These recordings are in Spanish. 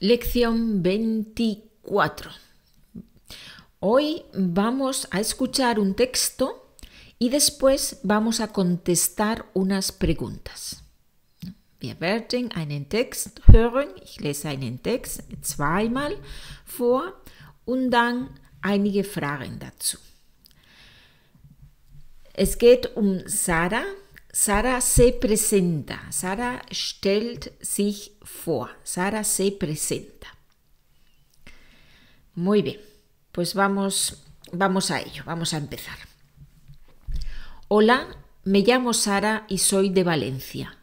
Lección 24. Hoy vamos a escuchar un texto y después vamos a contestar unas preguntas. Wir werden einen Text hören, ich lese einen Text zweimal vor und dann einige Fragen dazu. Es geht um Sarah, Sara se presenta, Sara stellt sich vor, Sara se presenta. Muy bien, pues vamos, vamos a ello, vamos a empezar. Hola, me llamo Sara y soy de Valencia,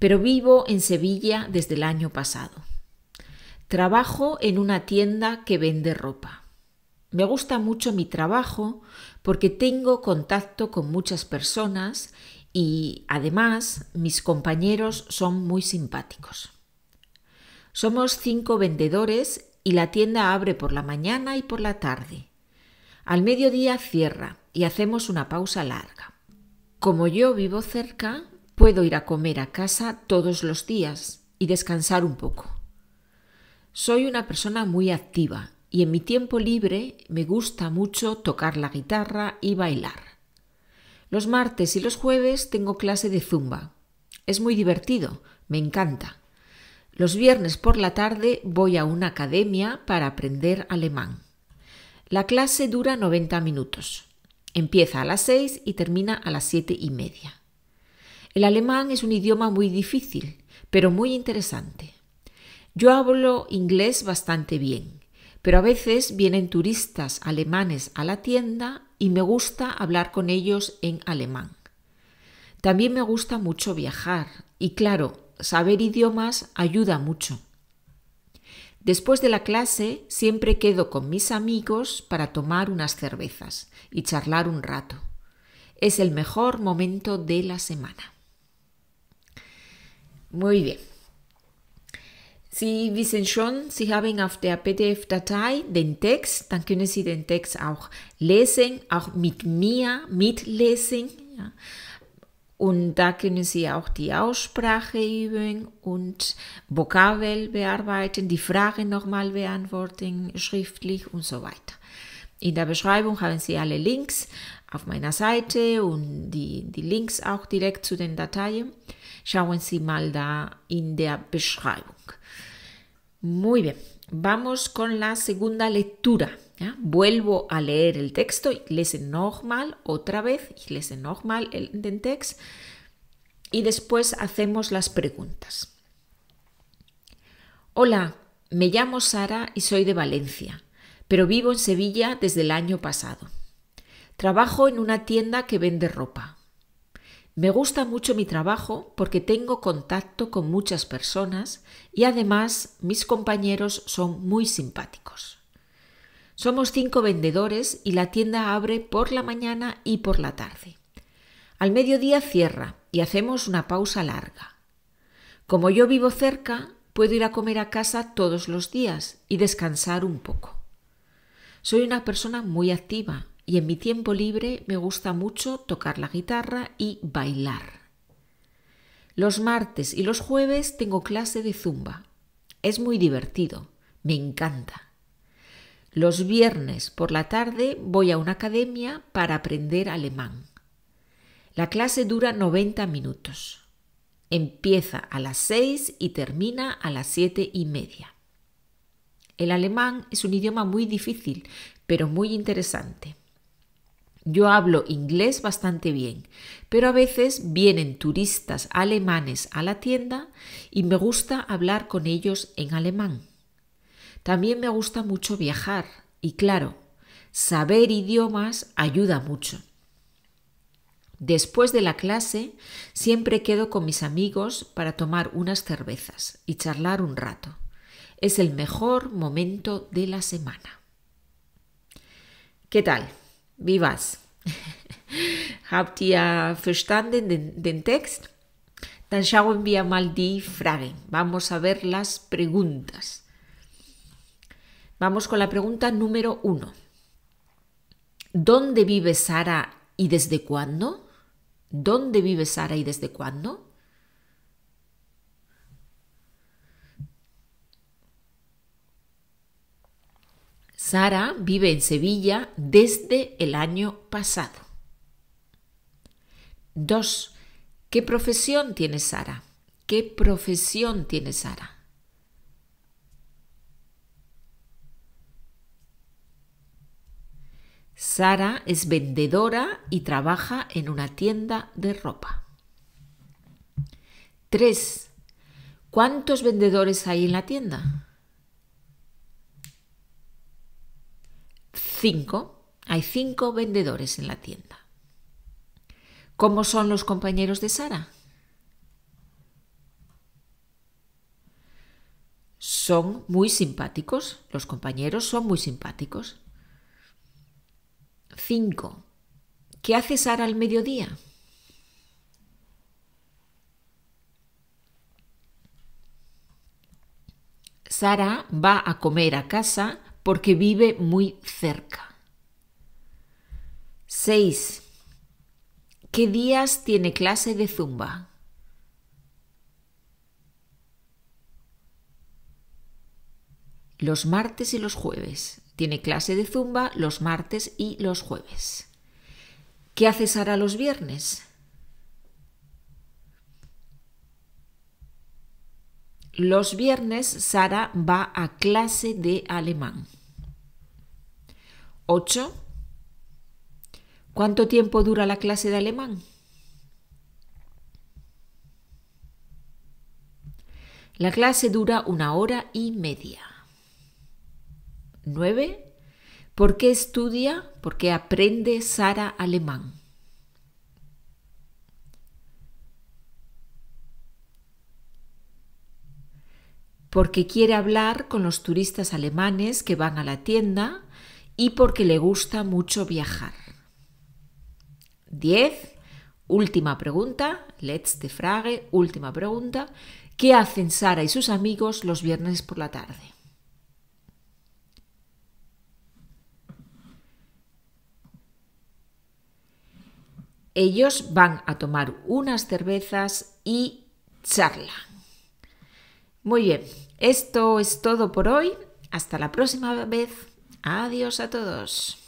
pero vivo en Sevilla desde el año pasado. Trabajo en una tienda que vende ropa. Me gusta mucho mi trabajo porque tengo contacto con muchas personas y además mis compañeros son muy simpáticos. Somos cinco vendedores y la tienda abre por la mañana y por la tarde. Al mediodía cierra y hacemos una pausa larga. Como yo vivo cerca, puedo ir a comer a casa todos los días y descansar un poco. Soy una persona muy activa y en mi tiempo libre me gusta mucho tocar la guitarra y bailar. Los martes y los jueves tengo clase de zumba. Es muy divertido, me encanta. Los viernes por la tarde voy a una academia para aprender alemán. La clase dura 90 minutos. Empieza a las 6 y termina a las 7 y media. El alemán es un idioma muy difícil, pero muy interesante. Yo hablo inglés bastante bien, pero a veces vienen turistas alemanes a la tienda y me gusta hablar con ellos en alemán. También me gusta mucho viajar y claro, saber idiomas ayuda mucho. Después de la clase siempre quedo con mis amigos para tomar unas cervezas y charlar un rato. Es el mejor momento de la semana. Muy bien. Sie wissen schon, Sie haben auf der PDF-Datei den Text, dann können Sie den Text auch lesen, auch mit mir mitlesen. Ja. Und da können Sie auch die Aussprache üben und Vokabel bearbeiten, die Fragen nochmal beantworten, schriftlich und so weiter. In der Beschreibung haben Sie alle Links auf meiner Seite und die, die Links auch direkt zu den Dateien. Schauen Sie mal da in der Beschreibung. Muy bien, vamos con la segunda lectura. Vuelvo a leer el texto, enojo mal otra vez, les normal mal el texto y después hacemos las preguntas. Hola, me llamo Sara y soy de Valencia, pero vivo en Sevilla desde el año pasado. Trabajo en una tienda que vende ropa. Me gusta mucho mi trabajo porque tengo contacto con muchas personas y además mis compañeros son muy simpáticos. Somos cinco vendedores y la tienda abre por la mañana y por la tarde. Al mediodía cierra y hacemos una pausa larga. Como yo vivo cerca, puedo ir a comer a casa todos los días y descansar un poco. Soy una persona muy activa, y en mi tiempo libre me gusta mucho tocar la guitarra y bailar. Los martes y los jueves tengo clase de zumba. Es muy divertido, me encanta. Los viernes por la tarde voy a una academia para aprender alemán. La clase dura 90 minutos. Empieza a las 6 y termina a las 7 y media. El alemán es un idioma muy difícil, pero muy interesante. Yo hablo inglés bastante bien, pero a veces vienen turistas alemanes a la tienda y me gusta hablar con ellos en alemán. También me gusta mucho viajar y claro, saber idiomas ayuda mucho. Después de la clase siempre quedo con mis amigos para tomar unas cervezas y charlar un rato. Es el mejor momento de la semana. ¿Qué tal? Vivas. Habt ihr verstanden den, Text? schauen wir mal Vamos a ver las preguntas. Vamos con la pregunta número uno. ¿Dónde vive Sara y desde cuándo? ¿Dónde vive Sara y desde cuándo? Sara vive en Sevilla desde el año pasado. 2. ¿Qué profesión tiene Sara? ¿Qué profesión tiene Sara? Sara es vendedora y trabaja en una tienda de ropa. 3. ¿Cuántos vendedores hay en la tienda? 5. hay cinco vendedores en la tienda. ¿Cómo son los compañeros de Sara? Son muy simpáticos, los compañeros son muy simpáticos. 5. ¿Qué hace Sara al mediodía? Sara va a comer a casa porque vive muy cerca. 6. ¿Qué días tiene clase de zumba? Los martes y los jueves. Tiene clase de zumba los martes y los jueves. ¿Qué hace Sara los viernes? Los viernes Sara va a clase de alemán. 8. ¿Cuánto tiempo dura la clase de alemán? La clase dura una hora y media. 9. ¿Por qué estudia? ¿Por qué aprende Sara alemán? Porque quiere hablar con los turistas alemanes que van a la tienda y porque le gusta mucho viajar. 10. Última pregunta, let's Frage, última pregunta. ¿Qué hacen Sara y sus amigos los viernes por la tarde? Ellos van a tomar unas cervezas y charla. Muy bien, esto es todo por hoy. Hasta la próxima vez. Adiós a todos.